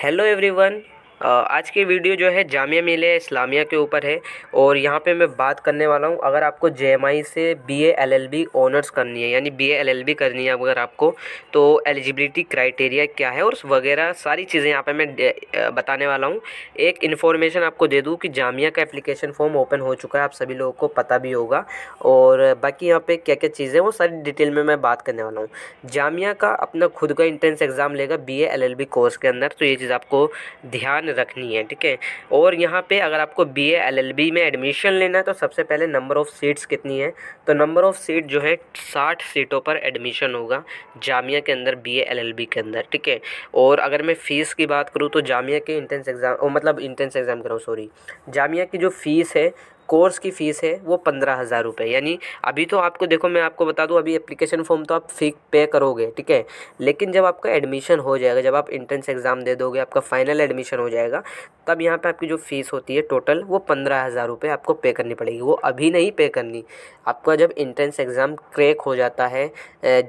hello everyone आज की video जो है जामिया मिले इस्लामिया के ऊपर है और यहाँ पे मैं बात करने वाला हूँ अगर आपको जे से बी एलएलबी ऑनर्स करनी है यानी बी एलएलबी करनी है अगर आपको तो एलिजिबिलिटी क्राइटेरिया क्या है और वगैरह सारी चीज़ें यहाँ पे मैं बताने वाला हूँ एक इन्फॉर्मेशन आपको दे दूँ कि जामिया का एप्लीकेशन फॉर्म ओपन हो चुका है आप सभी लोगों को पता भी होगा और बाकी यहाँ पर क्या क्या चीज़ें वो सारी डिटेल में मैं बात करने वाला हूँ जामिया का अपना खुद का इंट्रेंस एग्ज़ाम लेगा बी एलएलबी कोर्स के अंदर तो ये चीज़ आपको ध्यान ध्यान रखनी है ठीक है और यहाँ पे अगर आपको बी एलएलबी में एडमिशन लेना है तो सबसे पहले नंबर ऑफ़ सीट्स कितनी है तो नंबर ऑफ़ सीट जो है साठ सीटों पर एडमिशन होगा जामिया के अंदर बी एलएलबी के अंदर ठीक है और अगर मैं फ़ीस की बात करूँ तो जामिया के इंट्रेंस एग्ज़ाम मतलब इंट्रेंस एग्ज़ाम कराऊँ सॉरी जामिया की जो फ़ीस है कोर्स की फ़ीस है वो पंद्रह हज़ार रुपये यानी अभी तो आपको देखो मैं आपको बता दूँ अभी एप्लीकेशन फॉर्म तो आप फी पे करोगे ठीक है लेकिन जब आपका एडमिशन हो जाएगा जब आप इंट्रेंस एग्ज़ाम दे दोगे आपका फ़ाइनल एडमिशन हो जाएगा तब यहाँ पर आपकी जो फ़ीस होती है टोटल वो पंद्रह हज़ार रुपये आपको पे करनी पड़ेगी वो अभी नहीं पे करनी आपका जब इंट्रेंस एग्ज़ाम क्रैक हो जाता है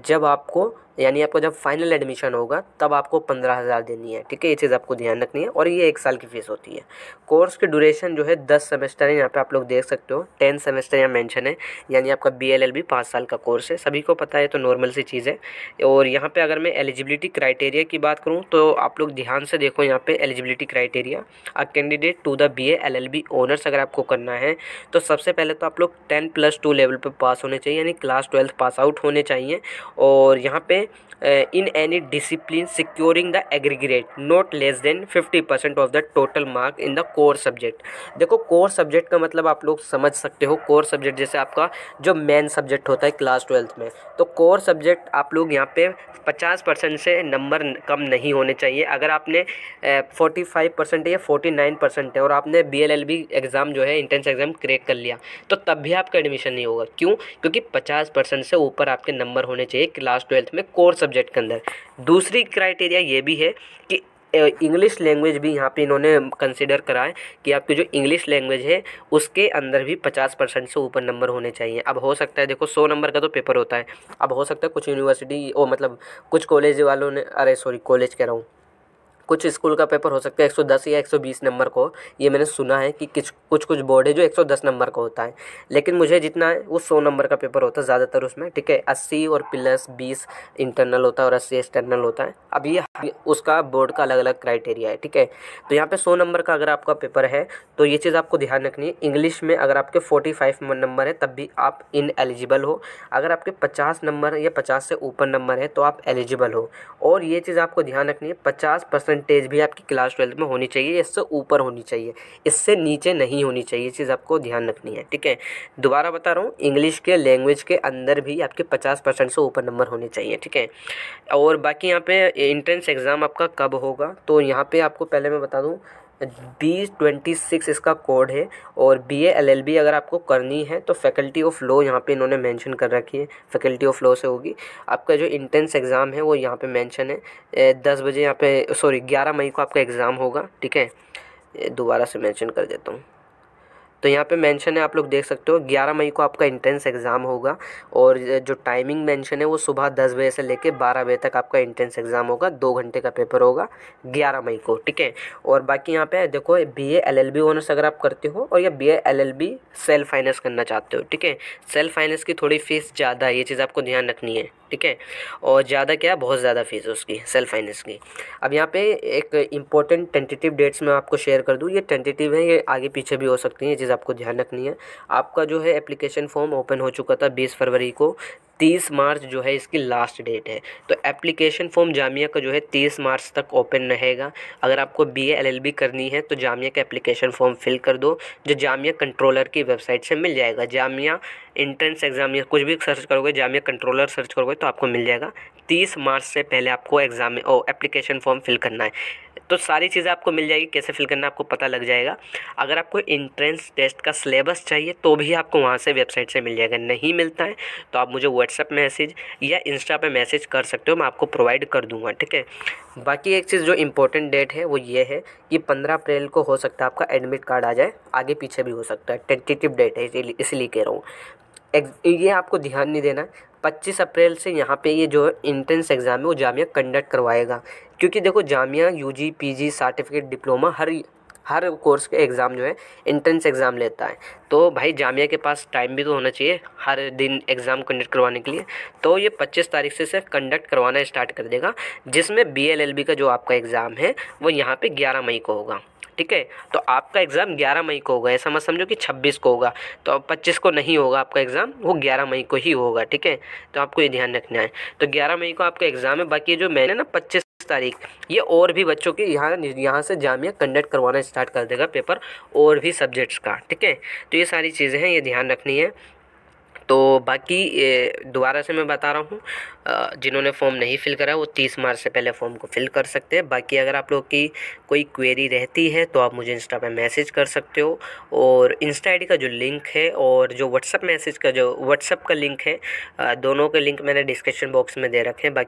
जब आपको यानी आपको जब फाइनल एडमिशन होगा तब आपको पंद्रह हज़ार देनी है ठीक है ये चीज़ आपको ध्यान रखनी है और ये एक साल की फ़ीस होती है कोर्स की ड्यूरेशन जो है दस सेमेस्टर है यहाँ पे आप लोग देख सकते हो टेन सेमेस्टर यहाँ मेंशन है यानी आपका बी एल एल पाँच साल का कोर्स है सभी को पता है तो नॉर्मल सी चीज़ है और यहाँ पर अगर मैं एलिजिबिलिटी क्राइटेरिया की बात करूँ तो आप लोग ध्यान से देखो यहाँ पर eligibility criteria a candidate to the B L L B honours अगर आपको करना है तो सबसे पहले तो आप लोग टेन प्लस टू लेवल पर पास होने चाहिए यानी क्लास ट्वेल्थ पास आउट होने चाहिए और यहाँ पे in any discipline securing the aggregate not less than 50 percent of the total mark in the core subject देखो कोर सब्जेक्ट का मतलब आप लोग समझ सकते हो कोर सब्जेक्ट जैसे आपका जो मेन सब्जेक्ट होता है क्लास ट्वेल्थ में तो कोर सब्जेक्ट आप लोग यहाँ पे 50 परसेंट से नंबर कम नहीं होने चाहिए अगर आपने 45 uh, परसेंट या 49 परसेंट है और आपने B L L B exam जो है इंट्रेंस एग्ज़ाम क्रैक कर लिया तो तब भी आपका एडमिशन नहीं होगा क्यों क्योंकि पचास परसेंट से ऊपर आपके नंबर होने चाहिए क्लास ट्वेल्थ में कोर सब्जेक्ट के अंदर दूसरी क्राइटेरिया ये भी है कि इंग्लिश लैंग्वेज भी यहाँ पे इन्होंने कंसिडर करा है कि आपकी जो इंग्लिश लैंग्वेज है उसके अंदर भी पचास परसेंट से ऊपर नंबर होने चाहिए अब हो सकता है देखो सौ नंबर का तो पेपर होता है अब हो सकता है कुछ यूनिवर्सिटी ओ मतलब कुछ कॉलेज वालों ने अरे सॉरी कॉलेज कह रहा हूँ कुछ स्कूल का पेपर हो सकता है 110 या 120 नंबर को ये मैंने सुना है कि कुछ कुछ कुछ बोर्ड है जो 110 नंबर का होता है लेकिन मुझे जितना है वो सौ नंबर का पेपर होता है ज़्यादातर उसमें ठीक है अस्सी और प्लस बीस इंटरनल होता है और अस्सी एक्सटर्नल होता है अब ये उसका बोर्ड का अलग अलग क्राइटेरिया है ठीक है तो यहाँ पर सौ नंबर का अगर आपका पेपर है तो ये चीज़ आपको ध्यान रखनी है इंग्लिश में अगर आपके फोर्टी फाइव नंबर है तब भी आप इन एलिजिबल हो अगर आपके पचास नंबर या पचास से ऊपर नंबर है तो आप एलिजिबल हो और ये चीज़ आपको ध्यान रखनी है पचास परसेंट परसेंटेज भी आपकी क्लास ट्वेल्थ में होनी चाहिए इससे ऊपर होनी चाहिए इससे नीचे नहीं होनी चाहिए चीज़ आपको ध्यान रखनी है ठीक है दोबारा बता रहा हूँ इंग्लिश के लैंग्वेज के अंदर भी आपके पचास परसेंट से ऊपर नंबर होने चाहिए ठीक है और बाकी यहाँ पे इंट्रेंस एग्ज़ाम आपका कब होगा तो यहाँ पे आपको पहले मैं बता दूँ बी ट्वेंटी सिक्स इसका कोड है और B A L L B अगर आपको करनी है तो फैकल्टी ऑफ लॉ यहाँ पे इन्होंने मेंशन कर रखी है फैकल्टी ऑफ लॉ से होगी आपका जो इंट्रेंस एग्ज़ाम है वो यहाँ पे मेंशन है दस बजे यहाँ पे सॉरी ग्यारह मई को आपका एग्ज़ाम होगा ठीक है दोबारा से मेंशन कर देता हूँ तो यहाँ पे मेंशन है आप लोग देख सकते हो 11 मई को आपका इंट्रेंस एग्ज़ाम होगा और जो टाइमिंग मेंशन है वो सुबह 10 बजे से लेके 12 बजे तक आपका इंट्रेंस एग्ज़ाम होगा दो घंटे का पेपर होगा 11 मई को ठीक है और बाकी यहाँ पे देखो B A L L B honours अगर आप करते हो और या B L L B self finance करना चाहते हो ठीक है सेल्फ फाइनेंस की थोड़ी फीस ज़्यादा है ये चीज़ आपको ध्यान रखनी है ठीक है और ज़्यादा क्या बहुत ज़्यादा फ़ीस उसकी सेल्फ फाइनेंस की अब यहाँ पे एक इंपॉर्टेंट टेंटेटिव डेट्स मैं आपको शेयर कर दूँ ये टेंटेटिव है ये आगे पीछे भी हो सकती हैं ये चीज़ आपको ध्यान रखनी है आपका जो है एप्लीकेशन फॉर्म ओपन हो चुका था बीस फरवरी को तीस मार्च जो है इसकी लास्ट डेट है तो एप्लीकेशन फॉर्म जामिया का जो है तीस मार्च तक ओपन रहेगा अगर आपको बी एलएलबी करनी है तो जामिया का एप्लीकेशन फॉर्म फिल कर दो जो जामिया कंट्रोलर की वेबसाइट से मिल जाएगा जामिया इंट्रेंस एग्ज़ाम या कुछ भी सर्च करोगे जामिया कंट्रोलर सर्च करोगे तो आपको मिल जाएगा तीस मार्च से पहले आपको एग्ज़ाम ओ एप्लीकेशन फॉर्म फिल करना है तो सारी चीज़ें आपको मिल जाएगी कैसे फिल करना आपको पता लग जाएगा अगर आपको इंट्रेंस टेस्ट का सिलेबस चाहिए तो भी आपको वहाँ से वेबसाइट से मिल जाएगा नहीं मिलता है तो आप मुझे व्हाट्सअप मैसेज या इंस्टा पर मैसेज कर सकते हो मैं आपको प्रोवाइड कर दूँगा ठीक है बाकी एक चीज़ जो इम्पोर्टेंट डेट है वो ये है कि पंद्रह अप्रैल को हो सकता है आपका एडमिट कार्ड आ जाए आगे पीछे भी हो सकता है टेंटेटिव डेट है इसीलिए कह रहा हूँ ये आपको ध्यान नहीं देना पच्चीस अप्रैल से यहाँ पे ये जो इंट्रेंस एग्ज़ाम है वो जामिया कंडक्ट करवाएगा क्योंकि देखो Jamia U G P G certificate diploma हर हर कोर्स का एग्ज़ाम जो है इंट्रेंस एग्ज़ाम लेता है तो भाई जामिया के पास टाइम भी तो होना चाहिए हर दिन एग्ज़ाम कंडक्ट करवाने के लिए तो ये 25 तारीख से सिर्फ कंडक्ट करवाना स्टार्ट कर देगा जिसमें बी का जो आपका एग्ज़ाम है वो यहाँ पे 11 मई को होगा ठीक है तो आपका एग्ज़ाम ग्यारह मई को होगा ऐसा मत समझो कि छब्बीस को होगा तो अब पच्चीस को नहीं होगा आपका एग्ज़ाम वो ग्यारह मई को ही होगा ठीक है तो आपको ये ध्यान रखना है तो ग्यारह मई को आपका एग्ज़ाम है बाकी जो मैंने ना पच्चीस तारीख ये और भी बच्चों के यहाँ यहाँ से जामिया कंडक्ट करवाना स्टार्ट कर देगा पेपर और भी सब्जेक्ट्स का ठीक है तो ये सारी चीज़ें हैं ये ध्यान रखनी है तो बाकी दोबारा से मैं बता रहा हूँ जिन्होंने फॉर्म नहीं फिल करा वो तीस मार्च से पहले फॉर्म को फिल कर सकते हैं बाकी अगर आप लोग की कोई क्वेरी रहती है तो आप मुझे इंस्टा पर मैसेज कर सकते हो और इंस्टा आई का जो लिंक है और जो व्हाट्सअप मैसेज का जो व्हाट्सअप का लिंक है दोनों के लिंक मैंने डिस्क्रिप्शन बॉक्स में दे रखे हैं बाकी